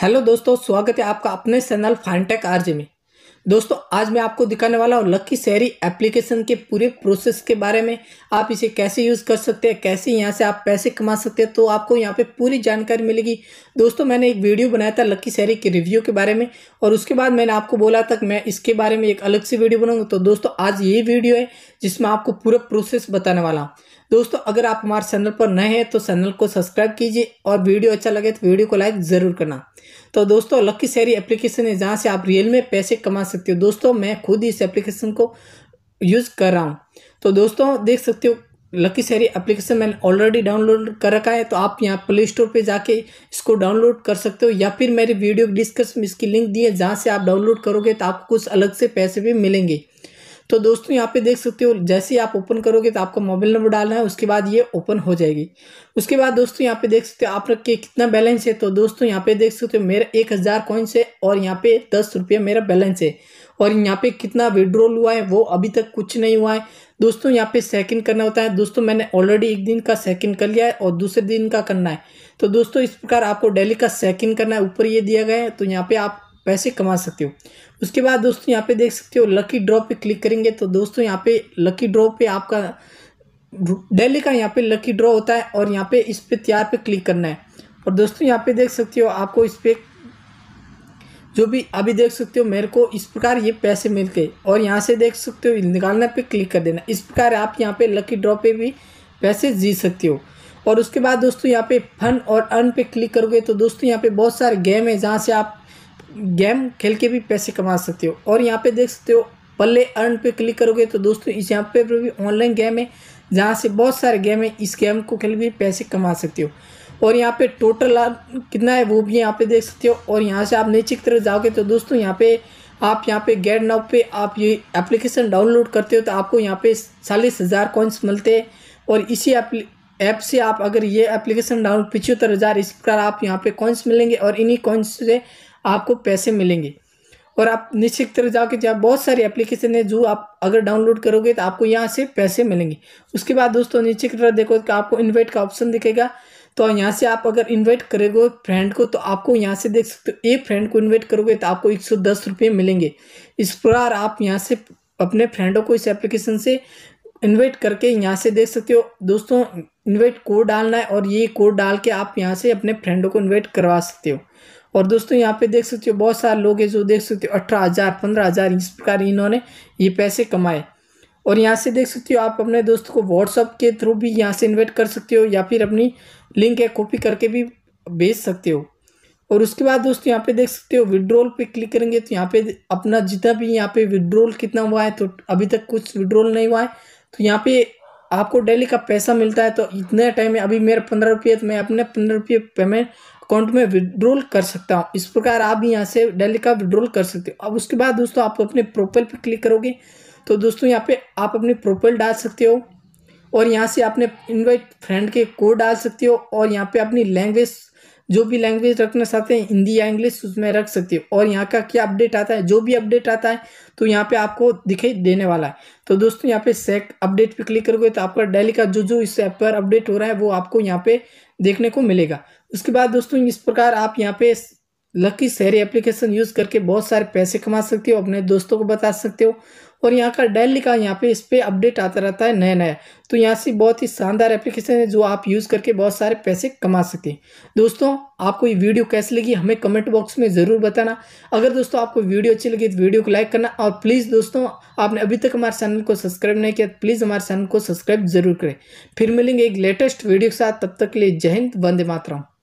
hello दोस्तों स्वागत है आपका अपने चैनल फाइनटेक आरजे में दोस्तों आज मैं आपको दिखाने वाला हूँ लकी शहरी एप्लीकेशन के पूरे प्रोसेस के बारे में आप इसे कैसे यूज़ कर सकते हैं कैसे यहाँ से आप पैसे कमा सकते हैं तो आपको यहाँ पे पूरी जानकारी मिलेगी दोस्तों मैंने एक वीडियो बनाया था लकी शहरी के रिव्यू के बारे में और उसके बाद मैंने आपको बोला था कि मैं इसके बारे में एक अलग से वीडियो बनाऊँगा तो दोस्तों आज ये वीडियो है जिसमें आपको पूरा प्रोसेस बताने वाला हूँ दोस्तों अगर आप हमारे चैनल पर नए हैं तो चैनल को सब्सक्राइब कीजिए और वीडियो अच्छा लगे तो वीडियो को लाइक ज़रूर करना तो दोस्तों लक्की सैरी एप्लीकेशन है जहाँ से आप रियल में पैसे कमा सकते हो दोस्तों मैं खुद इस एप्लीकेशन को यूज़ कर रहा हूँ तो दोस्तों देख सकते हो लकी सैरी एप्लीकेशन मैंने ऑलरेडी डाउनलोड कर रखा है तो आप यहाँ प्ले स्टोर पर जाके इसको डाउनलोड कर सकते हो या फिर मेरी वीडियो डिस्क्रिप्शन में इसकी लिंक दी है जहाँ से आप डाउनलोड करोगे तो आपको कुछ अलग से पैसे भी मिलेंगे तो दोस्तों यहाँ पे देख सकते हो जैसे ही आप ओपन करोगे तो आपका मोबाइल नंबर डालना है उसके बाद ये ओपन हो जाएगी उसके बाद दोस्तों यहाँ पे देख सकते हो आप रख के कितना बैलेंस है तो दोस्तों यहाँ पे देख सकते हो मेरा एक हज़ार कॉइन्स है और यहाँ पे दस रुपये मेरा बैलेंस है और यहाँ पे कितना विड्रॉल हुआ है वो अभी तक कुछ नहीं हुआ है दोस्तों यहाँ पे सेकंड करना होता है दोस्तों मैंने ऑलरेडी एक दिन का सेकंड कर लिया है और दूसरे दिन का करना है तो दोस्तों इस प्रकार आपको डेली का सेकंड करना है ऊपर ये दिया गया है तो यहाँ पे आप पैसे कमा सकते हो उसके बाद दोस्तों यहाँ पे देख सकते हो लकी ड्रॉ पे क्लिक करेंगे तो दोस्तों यहाँ पे लकी ड्रॉ पे आपका डेली का यहाँ पे लकी ड्रॉ होता है और यहाँ पे इस पर तैयार पे क्लिक करना है और दोस्तों यहाँ पे देख सकते हो आपको इस पर जो भी अभी देख सकते हो मेरे को इस प्रकार ये पैसे मिल गए और यहाँ से देख सकते हो निकालना पे क्लिक कर देना इस प्रकार आप यहाँ पे लकी ड्रॉ पे भी पैसे जीत सकते हो और उसके बाद दोस्तों यहाँ पे फन और अर्न पे क्लिक करोगे तो दोस्तों यहाँ पे बहुत सारे गेम है जहाँ से आप गेम खेल के भी पैसे कमा सकते हो और यहाँ पे देख सकते हो पल्ले अर्न पे क्लिक करोगे तो दोस्तों इस यहाँ पे भी ऑनलाइन गेम है जहाँ से बहुत सारे गेम है इस गेम को खेल के पैसे कमा सकते हो और यहाँ पे टोटल कितना है वो भी यहाँ पे देख सकते हो और यहाँ से आप नीचे की तरफ जाओगे तो दोस्तों यहाँ पे आप यहाँ पे गेट नाउ पे आप ये एप्लीकेशन डाउनलोड करते हो तो आपको यहाँ पे चालीस हज़ार कॉइन्स मिलते हैं और इसी ऐप से आप अगर ये एप्लीकेशन डाउनलोड पिछहत्तर हज़ार इस प्रकार आप यहाँ पे कॉइन्स मिलेंगे और इन्हीं कॉइन्स से आपको पैसे मिलेंगे और आप निश्चित तरह जाओगे जहाँ बहुत सारी एप्लीकेशन है जो आप अगर डाउनलोड करोगे तो आपको यहाँ से पैसे मिलेंगे उसके बाद दोस्तों निश्चित तरह देखो कि आपको इन्वाइट का ऑप्शन दिखेगा तो यहाँ से आप अगर इन्वाइट करेगो फ्रेंड को तो आपको यहाँ से देख सकते हो एक फ्रेंड को इन्वाइट करोगे तो आपको एक सौ दस रुपये मिलेंगे इस प्रकार आप यहाँ से अपने फ्रेंडों को इस एप्लीकेशन से इन्वेट करके यहाँ से देख सकते हो दोस्तों इन्वेट कोड डालना है और ये कोड डाल के आप यहाँ से अपने फ्रेंडों को इन्वेट करवा सकते हो और दोस्तों यहाँ पे देख सकते हो बहुत सारे लोग हैं जो देख सकते हो अठारह हज़ार पंद्रह हज़ार इस प्रकार इन्होंने ये पैसे कमाए और यहाँ से देख सकते हो आप अपने दोस्त को व्हाट्सअप के थ्रू भी यहाँ से इन्वाइट कर सकते हो या फिर अपनी लिंक है कॉपी करके भी भेज सकते हो और उसके बाद दोस्तों यहाँ पे देख सकते हो विड्रोल पे क्लिक करेंगे तो यहाँ पे अपना जितना भी यहाँ पे विड्रोल कितना हुआ है तो अभी तक कुछ विड्रोल नहीं हुआ है तो यहाँ पे आपको डेली का पैसा मिलता है तो इतने टाइम में अभी मेरे पंद्रह रुपये तो मैं अपने पंद्रह रुपये पेमेंट अकाउंट में विड्रॉल कर सकता हूँ इस प्रकार आप यहाँ से डेली का विड्रॉल कर सकते हो अब उसके बाद दोस्तों आप अपने प्रोफाइल पर क्लिक करोगे तो दोस्तों यहाँ पे आप अपनी प्रोफाइल डाल सकते हो और यहाँ से अपने इन्वाइट फ्रेंड के कोड डाल सकते हो और यहाँ पे अपनी लैंग्वेज जो भी लैंग्वेज रखना चाहते हैं हिंदी या इंग्लिश उसमें रख सकते हो और यहाँ का क्या अपडेट आता है जो भी अपडेट आता है तो यहाँ पे आपको दिखाई देने वाला है तो दोस्तों यहाँ पे सेक अपडेट पे क्लिक करोगे तो आपका डेली का जो जो इस ऐप पर अपडेट हो रहा है वो आपको यहाँ पे देखने को मिलेगा उसके बाद दोस्तों इस प्रकार आप यहाँ पे लकी सहरी एप्लीकेशन यूज़ करके बहुत सारे पैसे कमा सकते हो अपने दोस्तों को बता सकते हो और यहाँ का डेली का यहाँ पे इस पर अपडेट आता रहता है नया नया तो यहाँ से बहुत ही शानदार एप्लीकेशन है जो आप यूज़ करके बहुत सारे पैसे कमा सकते हैं दोस्तों आपको ये वीडियो कैसी लगी हमें कमेंट बॉक्स में ज़रूर बताना अगर दोस्तों आपको वीडियो अच्छी लगी तो वीडियो को लाइक करना और प्लीज़ दोस्तों आपने अभी तक हमारे चैनल को सब्सक्राइब नहीं किया प्लीज़ तो हमारे चैनल को सब्सक्राइब ज़रूर करें फिर मिलेंगे एक लेटेस्ट वीडियो के साथ तब तक के लिए जय हिंद वंदे मातरम